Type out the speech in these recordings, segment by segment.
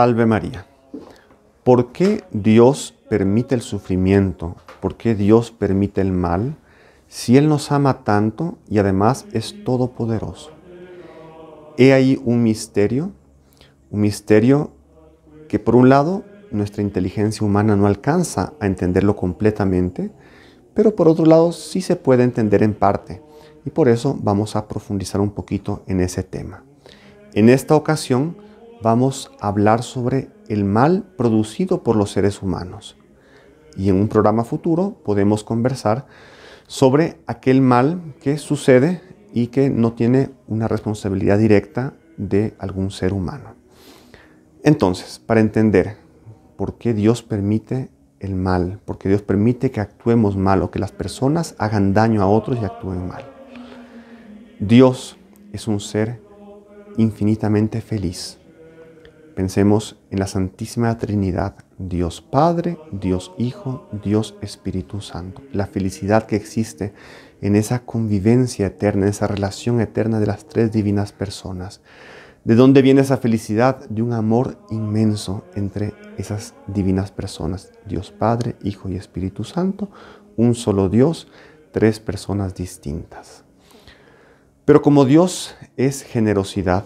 Salve María. ¿Por qué Dios permite el sufrimiento? ¿Por qué Dios permite el mal? Si Él nos ama tanto y además es todopoderoso. He ahí un misterio, un misterio que por un lado nuestra inteligencia humana no alcanza a entenderlo completamente, pero por otro lado sí se puede entender en parte. Y por eso vamos a profundizar un poquito en ese tema. En esta ocasión, vamos a hablar sobre el mal producido por los seres humanos. Y en un programa futuro podemos conversar sobre aquel mal que sucede y que no tiene una responsabilidad directa de algún ser humano. Entonces, para entender por qué Dios permite el mal, por qué Dios permite que actuemos mal o que las personas hagan daño a otros y actúen mal. Dios es un ser infinitamente feliz Pensemos en la Santísima Trinidad, Dios Padre, Dios Hijo, Dios Espíritu Santo. La felicidad que existe en esa convivencia eterna, en esa relación eterna de las tres divinas personas. ¿De dónde viene esa felicidad? De un amor inmenso entre esas divinas personas, Dios Padre, Hijo y Espíritu Santo, un solo Dios, tres personas distintas. Pero como Dios es generosidad,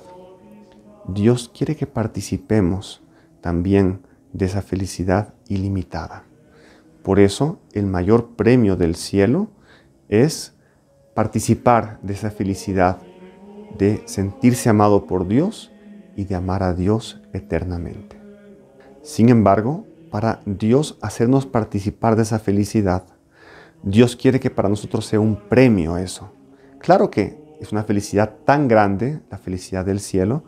Dios quiere que participemos también de esa felicidad ilimitada. Por eso el mayor premio del cielo es participar de esa felicidad, de sentirse amado por Dios y de amar a Dios eternamente. Sin embargo, para Dios hacernos participar de esa felicidad, Dios quiere que para nosotros sea un premio eso. Claro que es una felicidad tan grande, la felicidad del cielo,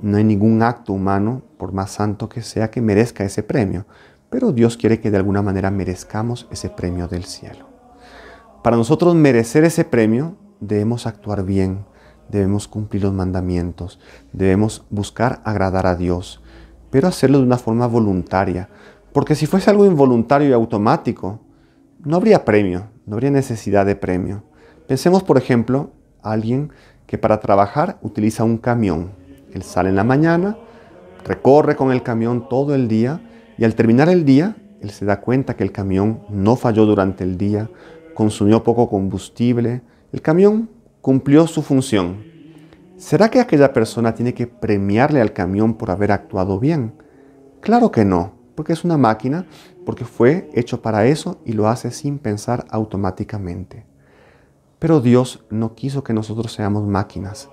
no hay ningún acto humano, por más santo que sea, que merezca ese premio, pero Dios quiere que de alguna manera merezcamos ese premio del cielo. Para nosotros merecer ese premio, debemos actuar bien, debemos cumplir los mandamientos, debemos buscar agradar a Dios, pero hacerlo de una forma voluntaria, porque si fuese algo involuntario y automático, no habría premio, no habría necesidad de premio. Pensemos, por ejemplo, a alguien que para trabajar utiliza un camión él sale en la mañana, recorre con el camión todo el día y al terminar el día, él se da cuenta que el camión no falló durante el día, consumió poco combustible, el camión cumplió su función. ¿Será que aquella persona tiene que premiarle al camión por haber actuado bien? Claro que no, porque es una máquina, porque fue hecho para eso y lo hace sin pensar automáticamente. Pero Dios no quiso que nosotros seamos máquinas.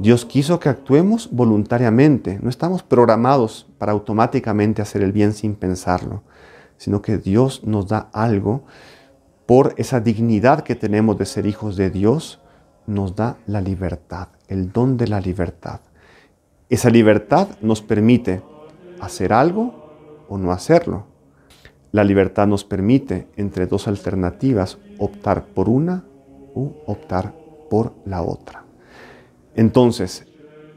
Dios quiso que actuemos voluntariamente, no estamos programados para automáticamente hacer el bien sin pensarlo, sino que Dios nos da algo por esa dignidad que tenemos de ser hijos de Dios, nos da la libertad, el don de la libertad. Esa libertad nos permite hacer algo o no hacerlo. La libertad nos permite, entre dos alternativas, optar por una u optar por la otra. Entonces,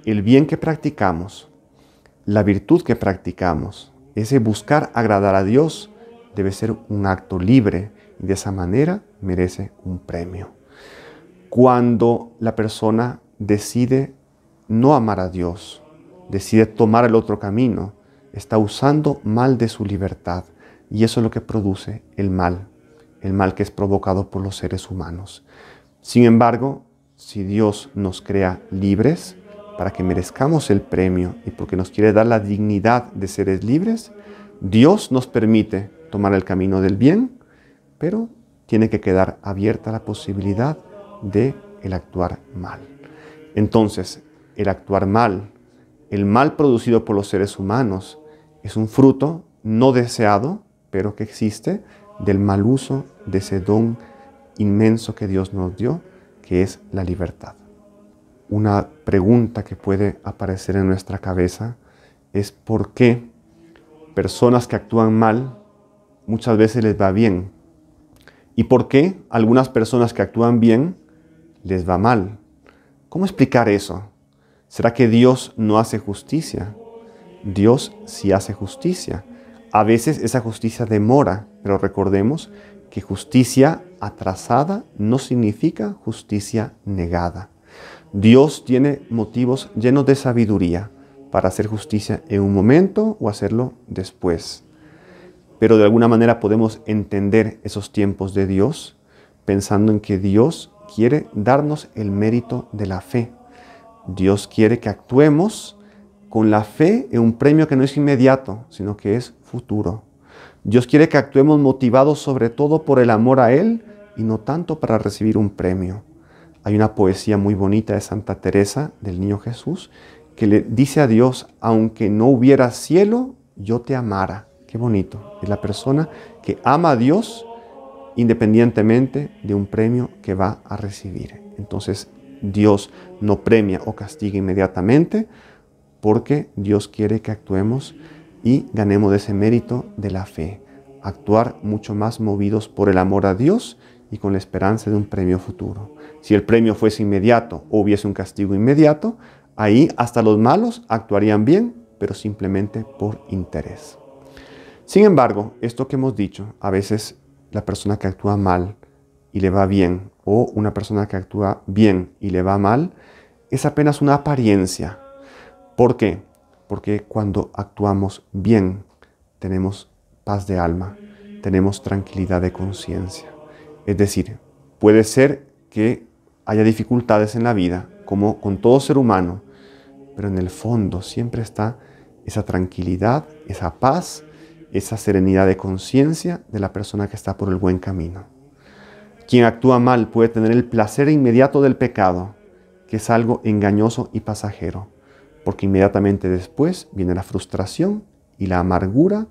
el bien que practicamos, la virtud que practicamos, ese buscar agradar a Dios debe ser un acto libre y de esa manera merece un premio. Cuando la persona decide no amar a Dios, decide tomar el otro camino, está usando mal de su libertad y eso es lo que produce el mal, el mal que es provocado por los seres humanos. Sin embargo, si Dios nos crea libres para que merezcamos el premio y porque nos quiere dar la dignidad de seres libres, Dios nos permite tomar el camino del bien, pero tiene que quedar abierta la posibilidad de el actuar mal. Entonces, el actuar mal, el mal producido por los seres humanos, es un fruto no deseado, pero que existe del mal uso de ese don inmenso que Dios nos dio que es la libertad. Una pregunta que puede aparecer en nuestra cabeza es por qué personas que actúan mal muchas veces les va bien y por qué algunas personas que actúan bien les va mal. ¿Cómo explicar eso? ¿Será que Dios no hace justicia? Dios sí hace justicia. A veces esa justicia demora, pero recordemos que justicia atrasada no significa justicia negada. Dios tiene motivos llenos de sabiduría para hacer justicia en un momento o hacerlo después. Pero de alguna manera podemos entender esos tiempos de Dios pensando en que Dios quiere darnos el mérito de la fe. Dios quiere que actuemos con la fe en un premio que no es inmediato, sino que es futuro. Dios quiere que actuemos motivados sobre todo por el amor a Él y no tanto para recibir un premio. Hay una poesía muy bonita de Santa Teresa del Niño Jesús que le dice a Dios, aunque no hubiera cielo, yo te amara. Qué bonito. Es la persona que ama a Dios independientemente de un premio que va a recibir. Entonces Dios no premia o castiga inmediatamente porque Dios quiere que actuemos y ganemos ese mérito de la fe, actuar mucho más movidos por el amor a Dios y con la esperanza de un premio futuro. Si el premio fuese inmediato o hubiese un castigo inmediato, ahí hasta los malos actuarían bien, pero simplemente por interés. Sin embargo, esto que hemos dicho, a veces la persona que actúa mal y le va bien, o una persona que actúa bien y le va mal, es apenas una apariencia. ¿Por qué? porque cuando actuamos bien tenemos paz de alma, tenemos tranquilidad de conciencia. Es decir, puede ser que haya dificultades en la vida, como con todo ser humano, pero en el fondo siempre está esa tranquilidad, esa paz, esa serenidad de conciencia de la persona que está por el buen camino. Quien actúa mal puede tener el placer inmediato del pecado, que es algo engañoso y pasajero, porque inmediatamente después viene la frustración y la amargura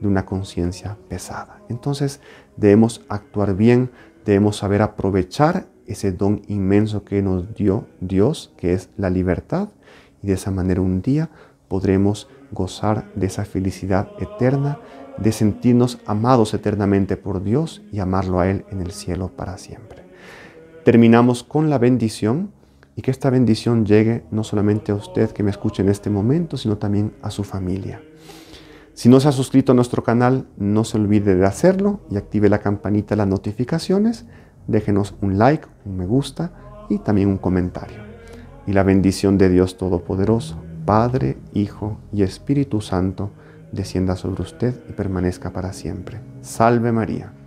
de una conciencia pesada. Entonces debemos actuar bien, debemos saber aprovechar ese don inmenso que nos dio Dios, que es la libertad, y de esa manera un día podremos gozar de esa felicidad eterna, de sentirnos amados eternamente por Dios y amarlo a Él en el cielo para siempre. Terminamos con la bendición y que esta bendición llegue no solamente a usted que me escuche en este momento, sino también a su familia. Si no se ha suscrito a nuestro canal, no se olvide de hacerlo y active la campanita de las notificaciones. Déjenos un like, un me gusta y también un comentario. Y la bendición de Dios Todopoderoso, Padre, Hijo y Espíritu Santo, descienda sobre usted y permanezca para siempre. Salve María.